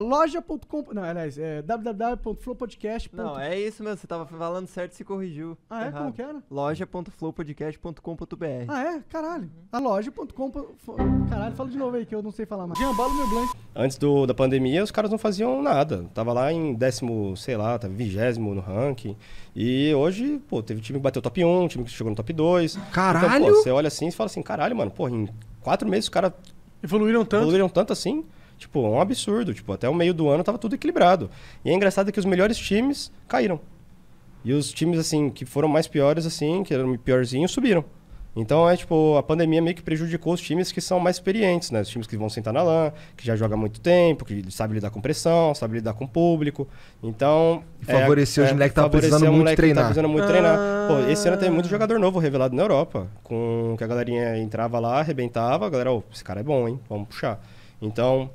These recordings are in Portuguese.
Loja.com. Não, aliás, é www.flowpodcast.com Não, é isso mesmo, você tava falando certo e se corrigiu. Ah, é? Errado. Como que era? Loja.flowpodcast.com.br. Ah, é? Caralho. A loja.com. Caralho, fala de novo aí que eu não sei falar mais. Jambalo meu blanco. Antes do, da pandemia, os caras não faziam nada. Tava lá em décimo, sei lá, tava vigésimo no ranking. E hoje, pô, teve time que bateu top 1, time que chegou no top 2. Então, caralho! Então, pô, você olha assim e fala assim, caralho, mano, pô, em quatro meses os caras. Evoluíram tanto. Evoluíram tanto assim. Tipo, um absurdo. Tipo, até o meio do ano tava tudo equilibrado. E é engraçado que os melhores times caíram. E os times, assim, que foram mais piores, assim, que eram piorzinhos, subiram. Então, é tipo, a pandemia meio que prejudicou os times que são mais experientes, né? Os times que vão sentar na lã, que já joga há muito tempo, que sabe lidar com pressão, sabe lidar com o público. Então... E Favoreceu é, os é, moleques que estavam precisando muito treinar. Que precisando muito ah. treinar. Pô, esse ano tem muito ah. jogador novo revelado na Europa, com que a galerinha entrava lá, arrebentava, a galera, oh, esse cara é bom, hein? Vamos puxar. Então,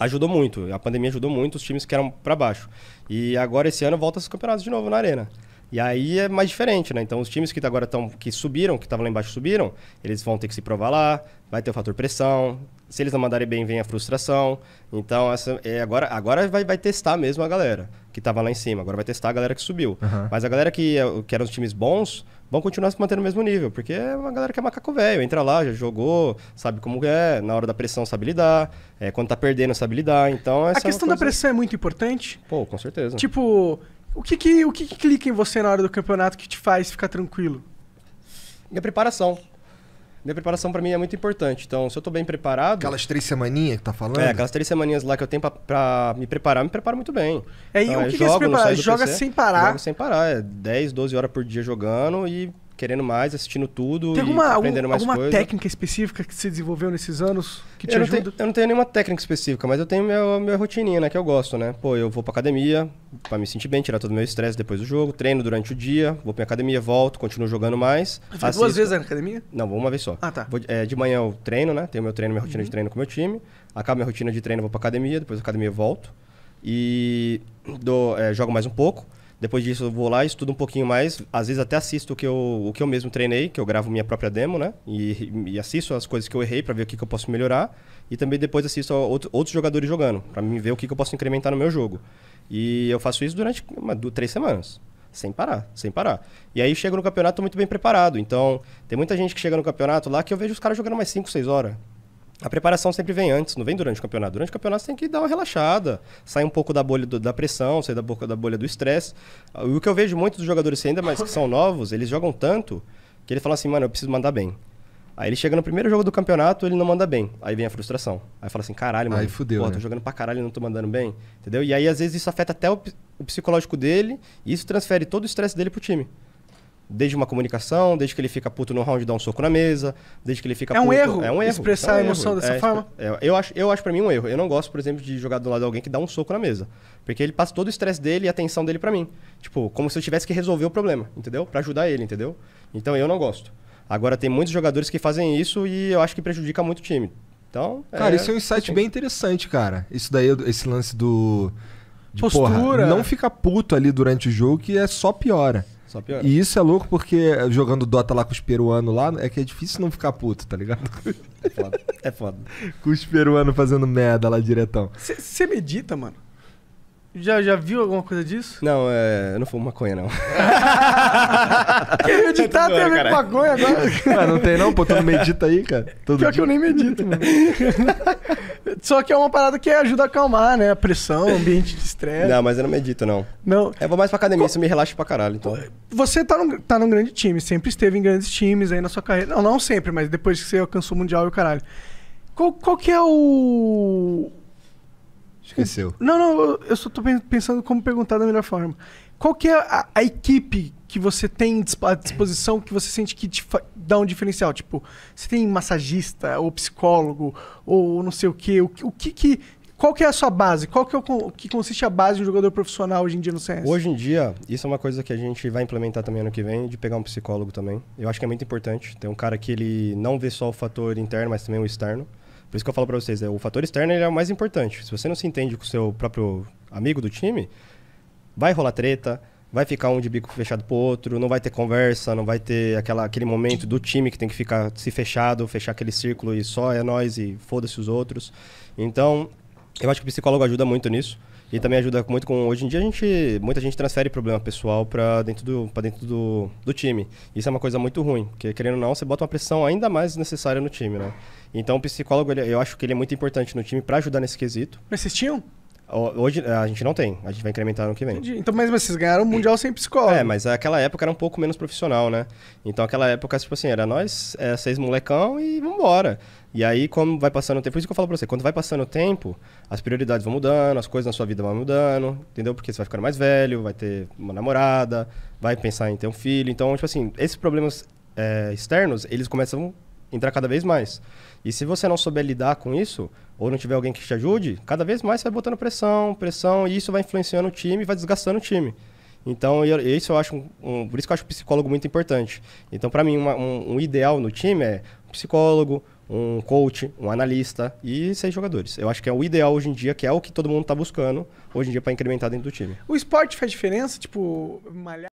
ajudou muito. A pandemia ajudou muito os times que eram para baixo. E agora esse ano volta os campeonatos de novo na arena. E aí é mais diferente, né? Então os times que agora estão que subiram, que estavam lá embaixo subiram, eles vão ter que se provar lá, vai ter o fator pressão. Se eles não mandarem bem, vem a frustração. Então essa é, agora agora vai, vai testar mesmo a galera que estava lá em cima. Agora vai testar a galera que subiu. Uhum. Mas a galera que é, que eram os times bons, vão continuar se mantendo no mesmo nível, porque é uma galera que é macaco velho, entra lá, já jogou, sabe como é, na hora da pressão sabe lidar, é, quando tá perdendo sabe lidar, então... Essa é a questão é da pressão é muito importante. Pô, com certeza. Tipo, o que que, o que que clica em você na hora do campeonato que te faz ficar tranquilo? Minha preparação. Minha preparação para mim é muito importante. Então, se eu tô bem preparado. Aquelas três semaninhas que tá falando? É, aquelas três semaninhas lá que eu tenho pra, pra me preparar, me preparo muito bem. É, e então, o que, que jogo, é se preparar? Joga PC, sem parar. Joga sem parar. É 10, 12 horas por dia jogando e querendo mais, assistindo tudo Tem alguma, aprendendo mais alguma coisa. técnica específica que você desenvolveu nesses anos que te eu ajuda? Não tenho, eu não tenho nenhuma técnica específica, mas eu tenho minha, minha rotininha, né? Que eu gosto, né? Pô, eu vou pra academia pra me sentir bem, tirar todo o meu estresse depois do jogo, treino durante o dia, vou pra academia, volto, continuo jogando mais. Vai duas vezes na academia? Não, vou uma vez só. Ah, tá. Vou, é, de manhã eu treino, né? Tenho meu treino, minha rotina uhum. de treino com o meu time. Acabo minha rotina de treino, vou pra academia, depois da academia eu volto. E dou, é, jogo mais um pouco. Depois disso, eu vou lá, estudo um pouquinho mais. Às vezes até assisto o que eu, o que eu mesmo treinei, que eu gravo minha própria demo, né? E, e assisto as coisas que eu errei para ver o que, que eu posso melhorar. E também depois assisto outro, outros jogadores jogando, para ver o que, que eu posso incrementar no meu jogo. E eu faço isso durante uma, duas, três semanas. Sem parar, sem parar. E aí chego no campeonato muito bem preparado. Então, tem muita gente que chega no campeonato lá que eu vejo os caras jogando mais 5, 6 horas. A preparação sempre vem antes, não vem durante o campeonato. Durante o campeonato você tem que dar uma relaxada, sair um pouco da bolha do, da pressão, sair da boca da bolha do estresse. O que eu vejo muitos dos jogadores ainda mais que são novos, eles jogam tanto que eles falam assim, mano, eu preciso mandar bem. Aí ele chega no primeiro jogo do campeonato, ele não manda bem. Aí vem a frustração. Aí fala assim, caralho, mano, Aí fudeu, pô, né? tô jogando pra caralho e não tô mandando bem. Entendeu? E aí, às vezes, isso afeta até o, o psicológico dele e isso transfere todo o estresse dele pro time. Desde uma comunicação, desde que ele fica puto no round e dá um soco na mesa, desde que ele fica é um Erro é um erro expressar é um a emoção dessa é, forma. É, eu acho, eu acho para mim um erro. Eu não gosto, por exemplo, de jogar do lado de alguém que dá um soco na mesa. Porque ele passa todo o estresse dele e a atenção dele para mim. Tipo, como se eu tivesse que resolver o problema, entendeu? para ajudar ele, entendeu? Então eu não gosto. Agora tem muitos jogadores que fazem isso e eu acho que prejudica muito o time. Então, cara, é isso é um insight assim. bem interessante, cara. Isso daí, esse lance do de, Postura. Porra, não fica puto ali durante o jogo que é só piora. Só piora. E isso é louco porque eh, jogando Dota lá com os peruanos lá, é que é difícil não ficar puto, tá ligado? É foda. É foda. com os peruanos fazendo merda lá diretão. Você medita, mano? Já, já viu alguma coisa disso? Não, é... eu não fumo maconha, não. Quem meditar tem a ver com maconha agora? Ah, não tem não, pô. Tu não medita aí, cara? Todo Pior dia. que eu nem medito, mano. Só que é uma parada que ajuda a acalmar, né? A pressão, ambiente de estresse. Não, mas eu não medito, não. Não. Eu vou mais pra academia, Co... isso me relaxa pra caralho, então. Você tá num, tá num grande time, sempre esteve em grandes times aí na sua carreira. Não, não sempre, mas depois que você alcançou o Mundial e o caralho. Qual, qual que é o Esqueceu. Não, não, eu só tô pensando como perguntar da melhor forma. Qual que é a, a equipe que você tem à disposição que você sente que te dá um diferencial? Tipo, você tem massagista ou psicólogo ou não sei o quê? O, o que que... Qual que é a sua base? Qual que é o que consiste a base de um jogador profissional hoje em dia no CS? Hoje em dia, isso é uma coisa que a gente vai implementar também ano que vem, de pegar um psicólogo também. Eu acho que é muito importante. Tem um cara que ele não vê só o fator interno, mas também o externo. Por isso que eu falo para vocês, é, o fator externo é o mais importante. Se você não se entende com o seu próprio amigo do time, vai rolar treta, vai ficar um de bico fechado pro outro, não vai ter conversa, não vai ter aquela, aquele momento do time que tem que ficar se fechado, fechar aquele círculo e só é nós e foda-se os outros. Então, eu acho que o psicólogo ajuda muito nisso. E também ajuda muito com. Hoje em dia a gente. Muita gente transfere problema pessoal para dentro, do, pra dentro do, do time. Isso é uma coisa muito ruim, porque querendo ou não, você bota uma pressão ainda mais necessária no time, né? Então o psicólogo, ele, eu acho que ele é muito importante no time para ajudar nesse quesito. Mas vocês tinham? Hoje a gente não tem, a gente vai incrementar no que vem. Entendi. Então, mas, mas vocês ganharam o Mundial sem psicólogo. É, mas aquela época era um pouco menos profissional, né? Então aquela época, tipo assim, era nós é, seis molecão e vambora. E aí, como vai passando o tempo, por isso que eu falo pra você, quando vai passando o tempo, as prioridades vão mudando, as coisas na sua vida vão mudando, entendeu? Porque você vai ficando mais velho, vai ter uma namorada, vai pensar em ter um filho. Então, tipo assim, esses problemas é, externos, eles começam entrar cada vez mais. E se você não souber lidar com isso, ou não tiver alguém que te ajude, cada vez mais você vai botando pressão, pressão, e isso vai influenciando o time, vai desgastando o time. Então, eu, isso eu acho um, um, por isso que eu acho psicólogo muito importante. Então, para mim, uma, um, um, ideal no time é um psicólogo, um coach, um analista e seis jogadores. Eu acho que é o ideal hoje em dia, que é o que todo mundo está buscando hoje em dia para incrementar dentro do time. O esporte faz diferença? Tipo, malhar?